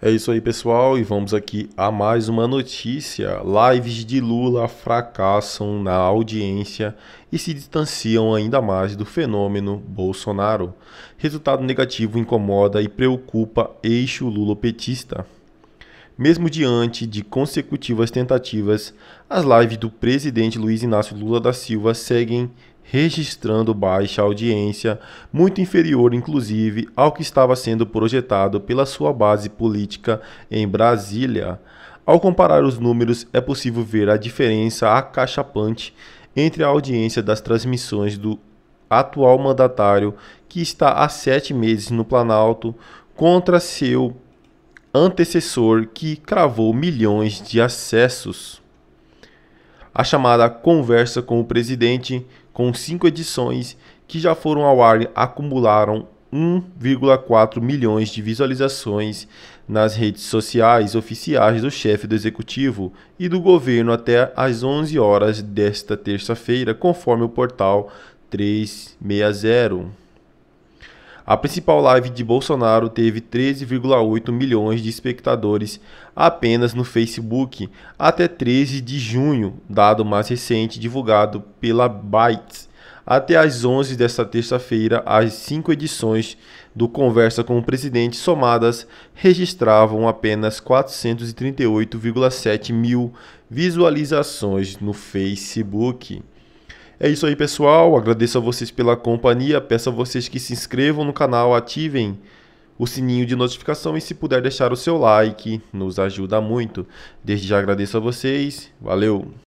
É isso aí, pessoal, e vamos aqui a mais uma notícia. Lives de Lula fracassam na audiência e se distanciam ainda mais do fenômeno Bolsonaro. Resultado negativo incomoda e preocupa eixo lulopetista. Mesmo diante de consecutivas tentativas, as lives do presidente Luiz Inácio Lula da Silva seguem registrando baixa audiência, muito inferior inclusive ao que estava sendo projetado pela sua base política em Brasília. Ao comparar os números, é possível ver a diferença acachapante entre a audiência das transmissões do atual mandatário, que está há sete meses no Planalto, contra seu antecessor, que cravou milhões de acessos a chamada Conversa com o Presidente, com cinco edições que já foram ao ar acumularam 1,4 milhões de visualizações nas redes sociais oficiais do chefe do executivo e do governo até às 11 horas desta terça-feira, conforme o portal 360. A principal live de Bolsonaro teve 13,8 milhões de espectadores apenas no Facebook até 13 de junho, dado mais recente divulgado pela Bytes. Até às 11 desta terça-feira, as cinco edições do Conversa com o Presidente somadas registravam apenas 438,7 mil visualizações no Facebook. É isso aí, pessoal. Agradeço a vocês pela companhia. Peço a vocês que se inscrevam no canal, ativem o sininho de notificação e se puder deixar o seu like, nos ajuda muito. Desde já agradeço a vocês. Valeu!